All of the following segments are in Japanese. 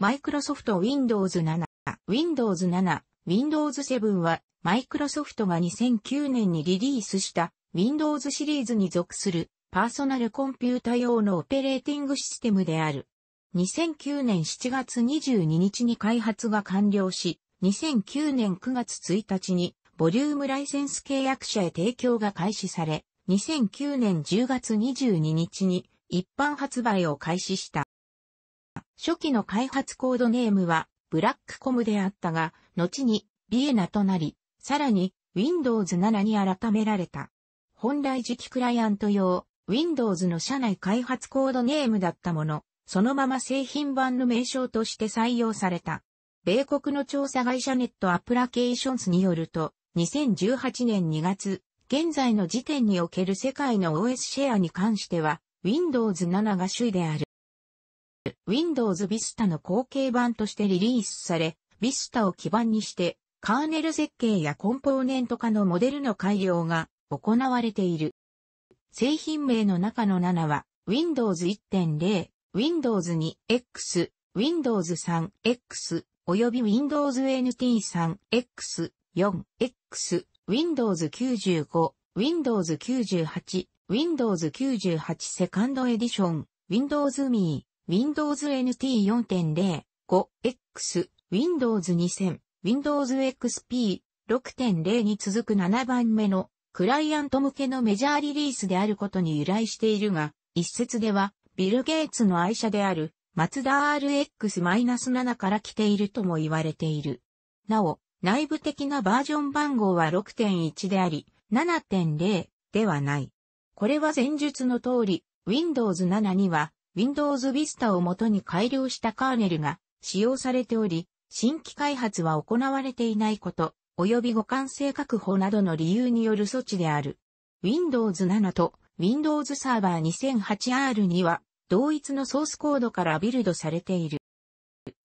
マイクロソフト Windows 7、Windows 7、Windows 7は、マイクロソフトが2009年にリリースした Windows シリーズに属するパーソナルコンピュータ用のオペレーティングシステムである。2009年7月22日に開発が完了し、2009年9月1日にボリュームライセンス契約者へ提供が開始され、2009年10月22日に一般発売を開始した。初期の開発コードネームはブラックコムであったが、後にビエナとなり、さらに Windows 7に改められた。本来時期クライアント用 Windows の社内開発コードネームだったもの、そのまま製品版の名称として採用された。米国の調査会社ネットアプラケーションスによると、2018年2月、現在の時点における世界の OS シェアに関しては、Windows 7が主位である。Windows Vista の後継版としてリリースされ、Vista を基盤にして、カーネル設計やコンポーネント化のモデルの改良が行われている。製品名の中の7は、Windows 1.0、Windows 2X、Windows 3X、および Windows NT3X、4X、Windows 95、Windows 98、Windows 98 Second Edition、Windows ME、Windows NT 4.0、5X、Windows 2000、Windows XP 6.0に続く7番目のクライアント向けのメジャーリリースであることに由来しているが、一説ではビル・ゲイツの愛車であるマツダ RX-7 から来ているとも言われている。なお、内部的なバージョン番号は6.1であり、7.0ではない。これは前述の通り、Windows 7には Windows Vista を元に改良したカーネルが使用されており、新規開発は行われていないこと、及び互換性確保などの理由による措置である。Windows 7と Windows Server 2008R には同一のソースコードからビルドされている。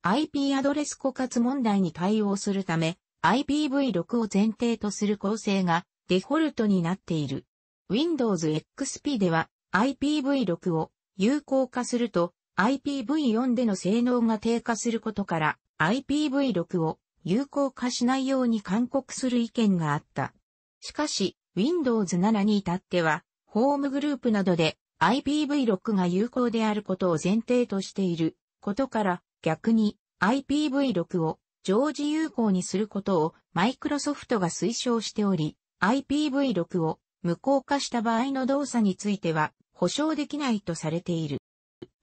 IP アドレス枯渇問題に対応するため、IPv6 を前提とする構成がデフォルトになっている。Windows XP では IPv6 を有効化すると IPv4 での性能が低下することから IPv6 を有効化しないように勧告する意見があった。しかし、Windows 7に至っては、ホームグループなどで IPv6 が有効であることを前提としていることから、逆に IPv6 を常時有効にすることをマイクロソフトが推奨しており、IPv6 を無効化した場合の動作については、保証できないとされている。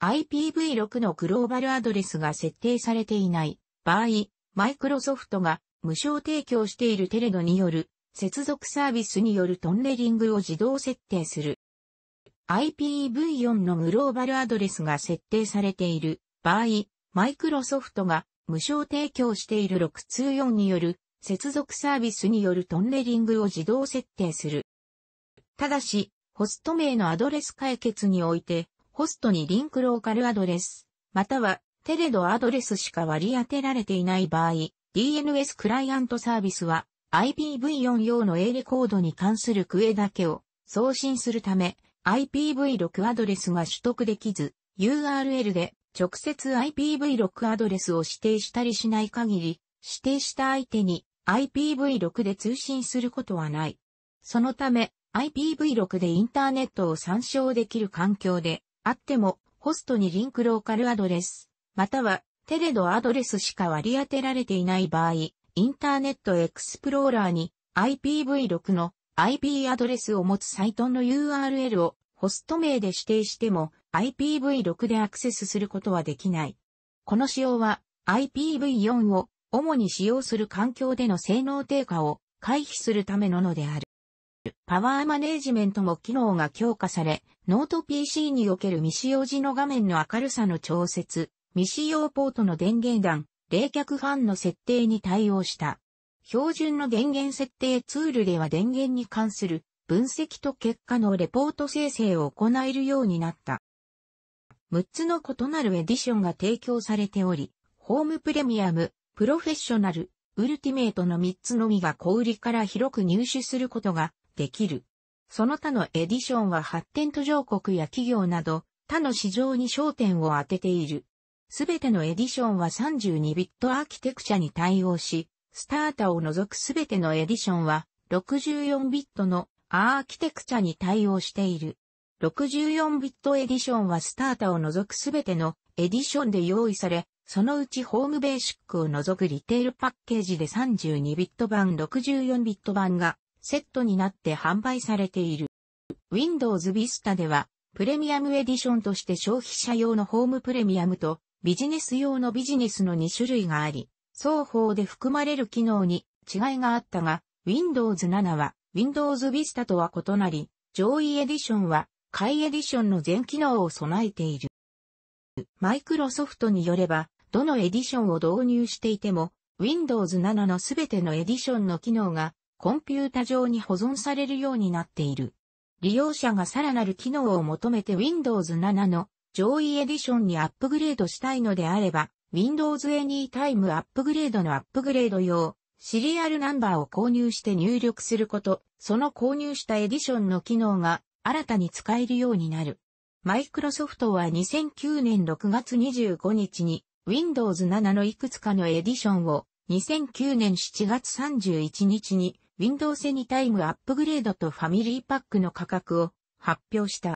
IPv6 のグローバルアドレスが設定されていない場合、マイクロソフトが無償提供しているテレドによる接続サービスによるトンネリングを自動設定する。IPv4 のグローバルアドレスが設定されている場合、マイクロソフトが無償提供している624による接続サービスによるトンネリングを自動設定する。ただし、ホスト名のアドレス解決において、ホストにリンクローカルアドレス、または、テレドアドレスしか割り当てられていない場合、DNS クライアントサービスは、IPv4 用の A レコードに関するクエだけを送信するため、IPv6 アドレスが取得できず、URL で直接 IPv6 アドレスを指定したりしない限り、指定した相手に IPv6 で通信することはない。そのため、IPv6 でインターネットを参照できる環境であっても、ホストにリンクローカルアドレス、またはテレドアドレスしか割り当てられていない場合、インターネットエクスプローラーに IPv6 の IP アドレスを持つサイトの URL をホスト名で指定しても IPv6 でアクセスすることはできない。この仕様は IPv4 を主に使用する環境での性能低下を回避するためののである。パワーマネージメントも機能が強化され、ノート PC における未使用時の画面の明るさの調節、未使用ポートの電源段、冷却ファンの設定に対応した。標準の電源設定ツールでは電源に関する分析と結果のレポート生成を行えるようになった。6つの異なるエディションが提供されており、ホームプレミアム、プロフェッショナル、ウルティメイトの3つのみが小売から広く入手することができる。その他のエディションは発展途上国や企業など、他の市場に焦点を当てている。すべてのエディションは32ビットアーキテクチャに対応し、スタータを除くすべてのエディションは64ビットのアーキテクチャに対応している。64ビットエディションはスタータを除くすべてのエディションで用意され、そのうちホームベーシックを除くリテールパッケージで32ビット版64ビット版がセットになって販売されている。Windows Vista では、プレミアムエディションとして消費者用のホームプレミアムとビジネス用のビジネスの2種類があり、双方で含まれる機能に違いがあったが、Windows 7は Windows Vista とは異なり、上位エディションは下位エディションの全機能を備えている。マイクロソフトによれば、どのエディションを導入していても、Windows 7のすべてのエディションの機能がコンピュータ上に保存されるようになっている。利用者がさらなる機能を求めて Windows 7の上位エディションにアップグレードしたいのであれば、Windows Anytime アップグレードのアップグレード用、シリアルナンバーを購入して入力すること、その購入したエディションの機能が新たに使えるようになる。マイクロソフトは2009年6月25日に Windows 7のいくつかのエディションを2009年7月31日に Windows Anytime アップグレードとファミリーパックの価格を発表した。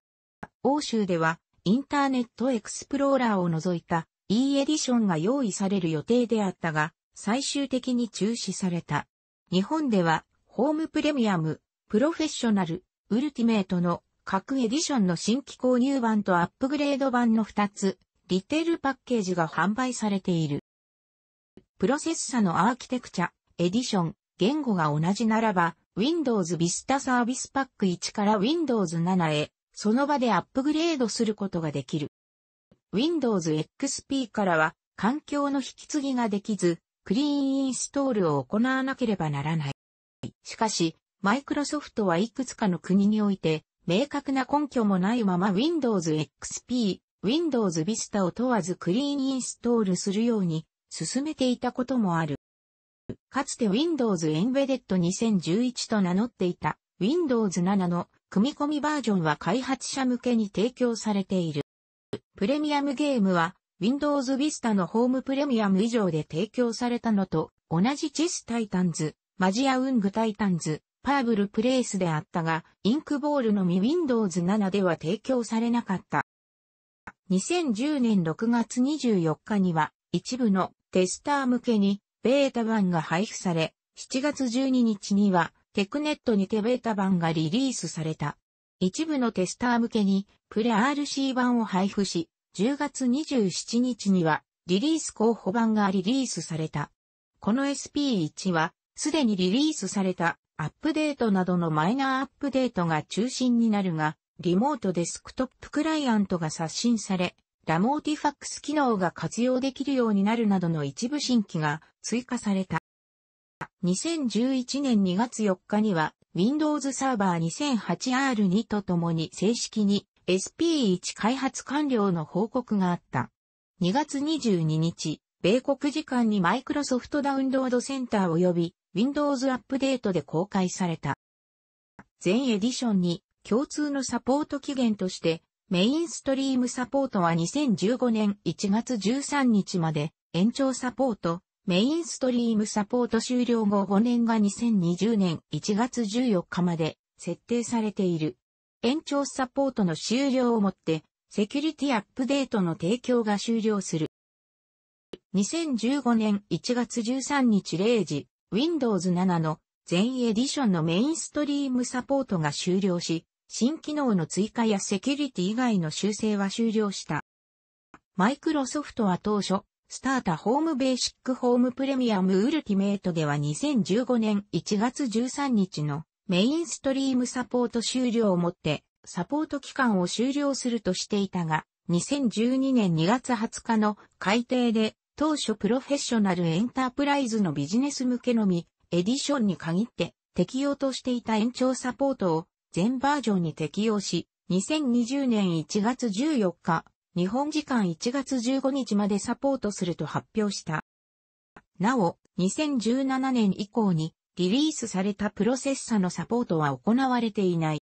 欧州では、インターネットエクスプローラーを除いた E エディションが用意される予定であったが、最終的に中止された。日本では、ホームプレミアム、プロフェッショナル、ウルティメイトの各エディションの新規購入版とアップグレード版の2つ、リテールパッケージが販売されている。プロセッサのアーキテクチャ、エディション、言語が同じならば、Windows Vista サービスパック1から Windows 7へ、その場でアップグレードすることができる。Windows XP からは、環境の引き継ぎができず、クリーンインストールを行わなければならない。しかし、マイクロソフトはいくつかの国において、明確な根拠もないまま Windows XP、Windows Vista を問わずクリーンインストールするように進めていたこともある。かつて Windows Embedded 2011と名乗っていた Windows 7の組み込みバージョンは開発者向けに提供されている。プレミアムゲームは Windows Vista のホームプレミアム以上で提供されたのと同じチェスタイタンズ、マジアウングタイタンズ、パーブルプレイスであったが、インクボールのみ Windows 7では提供されなかった。2010年6月24日には一部のテスター向けにベータ版が配布され、7月12日にはテクネットにてベータ版がリリースされた。一部のテスター向けにプレ RC 版を配布し、10月27日にはリリース候補版がリリースされた。この SP1 はすでにリリースされたアップデートなどのマイナーアップデートが中心になるが、リモートデスクトップクライアントが刷新され、ラモーティファックス機能が活用できるようになるなどの一部新規が追加された。2011年2月4日には Windows サーバー 2008R2 とともに正式に SP1 開発完了の報告があった。2月22日、米国時間に Microsoft ダウンロードセンター及び Windows アップデートで公開された。全エディションに共通のサポート期限としてメインストリームサポートは2015年1月13日まで延長サポート、メインストリームサポート終了後5年が2020年1月14日まで設定されている。延長サポートの終了をもって、セキュリティアップデートの提供が終了する。2015年1月13日0時、Windows 7の全エディションのメインストリームサポートが終了し、新機能の追加やセキュリティ以外の修正は終了した。マイクロソフトは当初、スタータホームベーシックホームプレミアムウルティメイトでは2015年1月13日のメインストリームサポート終了をもってサポート期間を終了するとしていたが、2012年2月20日の改定で当初プロフェッショナルエンタープライズのビジネス向けのみエディションに限って適用としていた延長サポートを全バージョンに適用し、2020年1月14日、日本時間1月15日までサポートすると発表した。なお、2017年以降にリリースされたプロセッサのサポートは行われていない。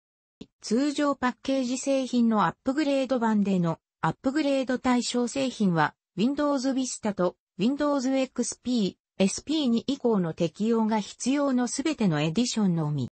通常パッケージ製品のアップグレード版でのアップグレード対象製品は Windows Vista と Windows XP、SP2 以降の適用が必要のすべてのエディションのみ。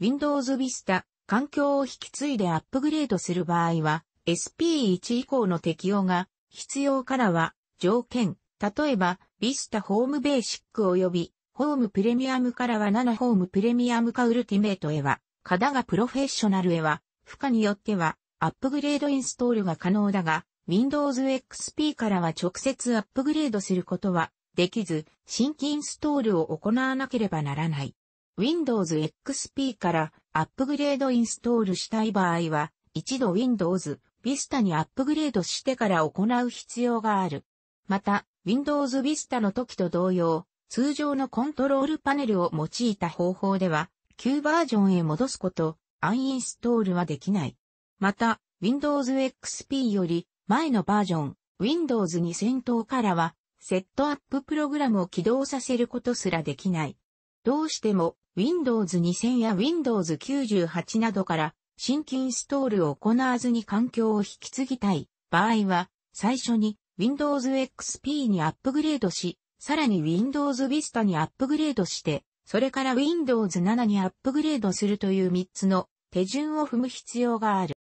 Windows Vista 環境を引き継いでアップグレードする場合は SP1 以降の適用が必要からは条件、例えば Vista ホームベーシック及びホームプレミアムからは7ホームプレミアムかウルティメイトへは、かだがプロフェッショナルへは、負荷によってはアップグレードインストールが可能だが、Windows XP からは直接アップグレードすることはできず、新規インストールを行わなければならない。Windows XP からアップグレードインストールしたい場合は、一度 Windows Vista にアップグレードしてから行う必要がある。また、Windows Vista の時と同様、通常のコントロールパネルを用いた方法では、旧バージョンへ戻すこと、アンインストールはできない。また、Windows XP より前のバージョン、Windows 2000等からは、セットアッププログラムを起動させることすらできない。どうしても Windows 2000や Windows 98などから新規インストールを行わずに環境を引き継ぎたい場合は、最初に Windows XP にアップグレードし、さらに Windows Vista にアップグレードして、それから Windows 7にアップグレードするという3つの手順を踏む必要がある。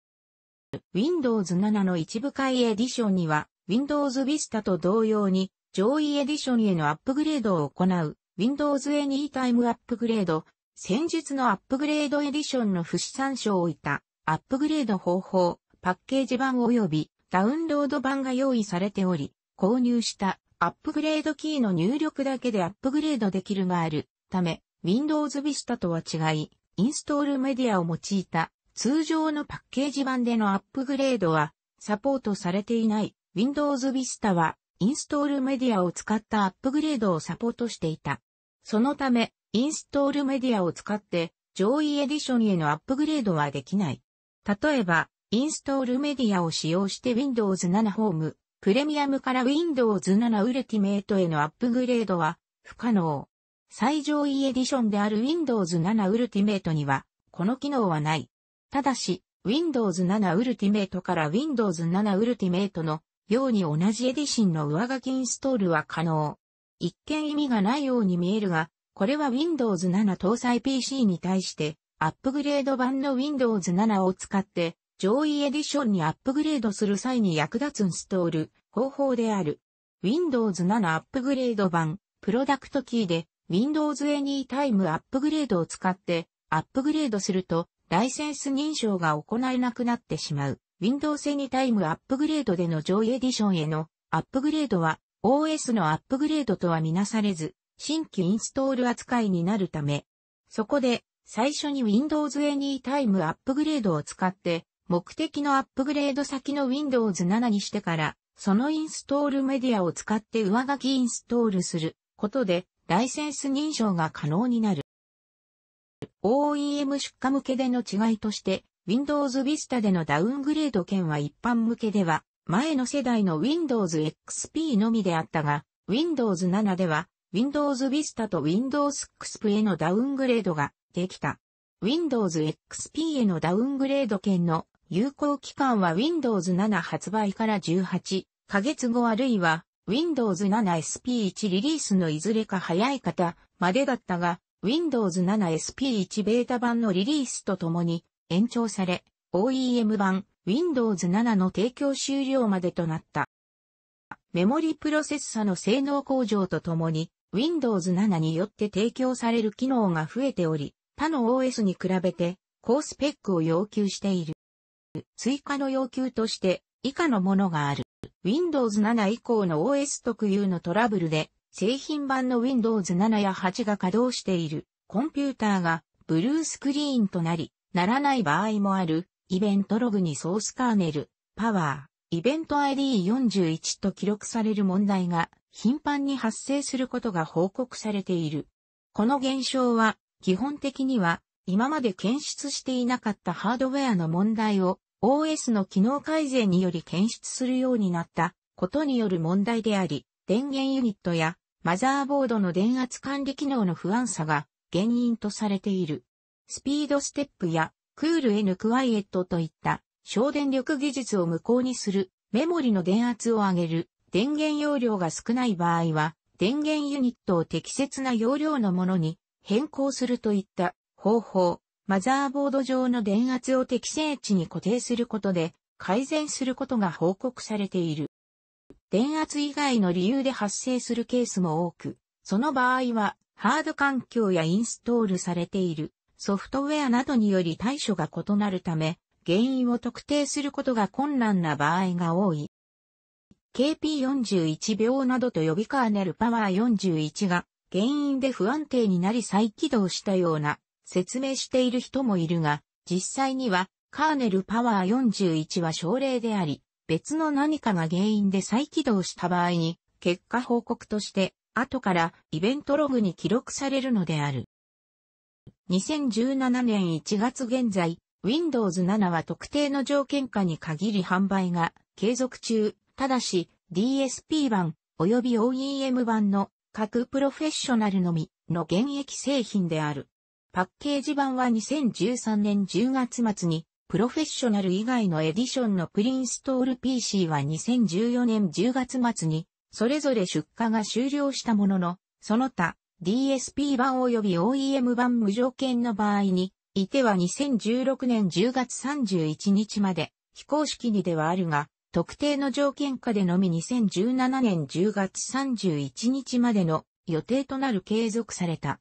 Windows 7の一部会エディションには、Windows Vista と同様に上位エディションへのアップグレードを行う Windows a n e t i m e アップグレード、先日のアップグレードエディションの不死参照を置いた、アップグレード方法、パッケージ版及びダウンロード版が用意されており、購入したアップグレードキーの入力だけでアップグレードできるがあるため、Windows Vista とは違い、インストールメディアを用いた通常のパッケージ版でのアップグレードはサポートされていない Windows Vista はインストールメディアを使ったアップグレードをサポートしていた。そのため、インストールメディアを使って、上位エディションへのアップグレードはできない。例えば、インストールメディアを使用して Windows 7 Home、プレミアムから Windows 7 Ultimate へのアップグレードは不可能。最上位エディションである Windows 7 Ultimate には、この機能はない。ただし、Windows 7 Ultimate から Windows 7 Ultimate のように同じエディションの上書きインストールは可能。一見意味がないように見えるが、これは Windows 7搭載 PC に対して、アップグレード版の Windows 7を使って、上位エディションにアップグレードする際に役立つインストール方法である。Windows 7アップグレード版、プロダクトキーで Windows Anytime アップグレードを使ってアップグレードするとライセンス認証が行えなくなってしまう。Windows Anytime アップグレードでの上位エディションへのアップグレードは OS のアップグレードとはみなされず、新規インストール扱いになるため、そこで最初に Windows Anytime アップグレードを使って、目的のアップグレード先の Windows 7にしてから、そのインストールメディアを使って上書きインストールすることで、ライセンス認証が可能になる。OEM 出荷向けでの違いとして、Windows Vista でのダウングレード券は一般向けでは前の世代の Windows XP のみであったが、Windows 7では Windows Vista と Windows XP へのダウングレードができた。Windows XP へのダウングレード権の有効期間は Windows 7発売から18ヶ月後あるいは Windows 7SP1 リリースのいずれか早い方までだったが Windows 7SP1 ベータ版のリリースとともに延長され OEM 版 Windows 7の提供終了までとなった。メモリプロセッサの性能向上とともに、Windows 7によって提供される機能が増えており、他の OS に比べて高スペックを要求している。追加の要求として以下のものがある。Windows 7以降の OS 特有のトラブルで、製品版の Windows 7や8が稼働しているコンピューターがブルースクリーンとなり、ならない場合もあるイベントログにソースカーネル、パワー、イベント ID41 と記録される問題が頻繁に発生することが報告されている。この現象は基本的には今まで検出していなかったハードウェアの問題を OS の機能改善により検出するようになったことによる問題であり、電源ユニットやマザーボードの電圧管理機能の不安さが原因とされている。スピードステップやクール N クワイエットといった省電力技術を無効にするメモリの電圧を上げる電源容量が少ない場合は電源ユニットを適切な容量のものに変更するといった方法、マザーボード上の電圧を適正値に固定することで改善することが報告されている。電圧以外の理由で発生するケースも多く、その場合はハード環境やインストールされているソフトウェアなどにより対処が異なるため、原因を特定することが困難な場合が多い。KP41 秒などと呼びカーネルパワー41が原因で不安定になり再起動したような説明している人もいるが、実際にはカーネルパワー41は症例であり、別の何かが原因で再起動した場合に、結果報告として、後からイベントログに記録されるのである。2017年1月現在、Windows 7は特定の条件下に限り販売が継続中、ただし DSP 版及び OEM 版の各プロフェッショナルのみの現役製品である。パッケージ版は2013年10月末にプロフェッショナル以外のエディションのプリンストール PC は2014年10月末にそれぞれ出荷が終了したものの、その他 DSP 版及び OEM 版無条件の場合に、いては2016年10月31日まで、非公式にではあるが、特定の条件下でのみ2017年10月31日までの予定となる継続された。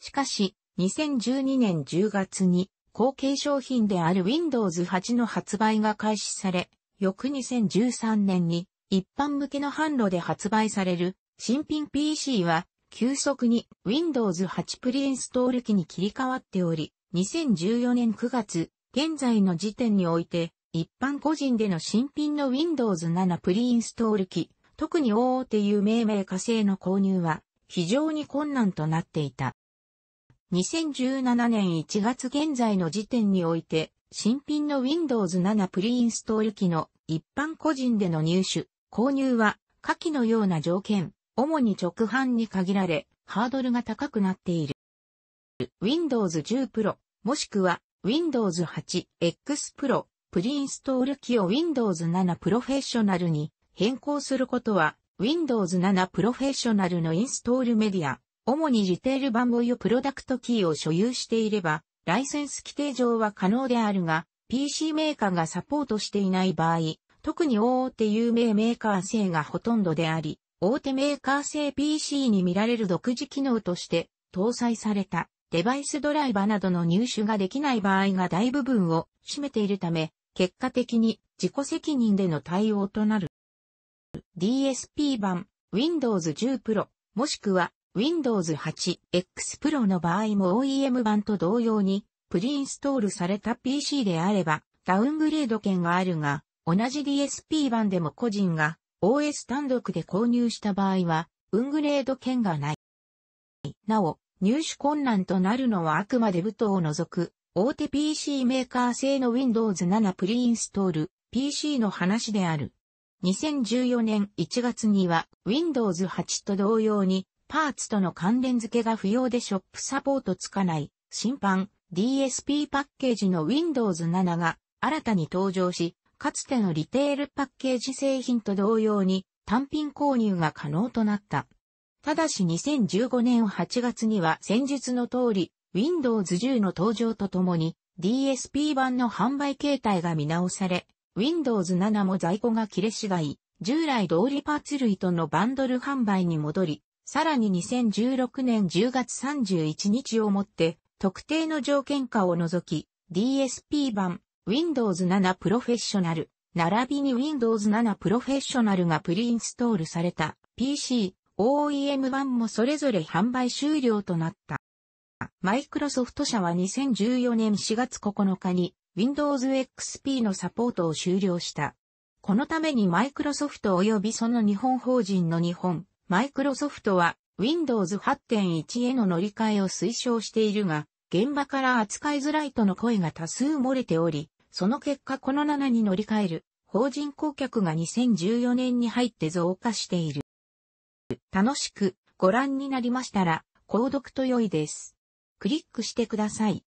しかし、2012年10月に、後継商品である Windows 8の発売が開始され、翌2013年に一般向けの販路で発売される新品 PC は急速に Windows 8プリインストール機に切り替わっており、2014年9月、現在の時点において、一般個人での新品の Windows 7プリインストール機、特に大手有名メーカー製の購入は非常に困難となっていた。2017年1月現在の時点において、新品の Windows 7プリインストール機の一般個人での入手、購入は下記のような条件、主に直販に限られ、ハードルが高くなっている。Windows 10 Pro、もしくは Windows 8 X Pro、プリインストール機を Windows 7プロフェッショナルに変更することは、Windows 7プロフェッショナルのインストールメディア、主にリテール版模様プロダクトキーを所有していれば、ライセンス規定上は可能であるが、PC メーカーがサポートしていない場合、特に大手有名メーカー製がほとんどであり、大手メーカー製 PC に見られる独自機能として搭載されたデバイスドライバーなどの入手ができない場合が大部分を占めているため、結果的に自己責任での対応となる。DSP 版 Windows 10 Pro もしくは Windows 8X Pro の場合も OEM 版と同様にプリインストールされた PC であればダウングレード権があるが同じ DSP 版でも個人が OS 単独で購入した場合は、運グレード券がない。なお、入手困難となるのはあくまで武闘を除く、大手 PC メーカー製の Windows 7プリインストール PC の話である。2014年1月には Windows 8と同様にパーツとの関連付けが不要でショップサポートつかない審判 DSP パッケージの Windows 7が新たに登場しかつてのリテールパッケージ製品と同様に単品購入が可能となった。ただし2015年8月には先述の通り、Windows 10の登場とともに DSP 版の販売形態が見直され、Windows 7も在庫が切れ次第、従来通りパーツ類とのバンドル販売に戻り、さらに2016年10月31日をもって、特定の条件下を除き、DSP 版、Windows 7 Professional 並びに Windows 7 Professional がプリインストールされた PC、OEM 版もそれぞれ販売終了となった。マイクロソフト社は2014年4月9日に Windows XP のサポートを終了した。このためにマイクロソフト及びその日本法人の日本、マイクロソフトは Windows 8.1への乗り換えを推奨しているが、現場から扱いづらいとの声が多数漏れており、その結果この7に乗り換える、法人顧客が2014年に入って増加している。楽しくご覧になりましたら、購読と良いです。クリックしてください。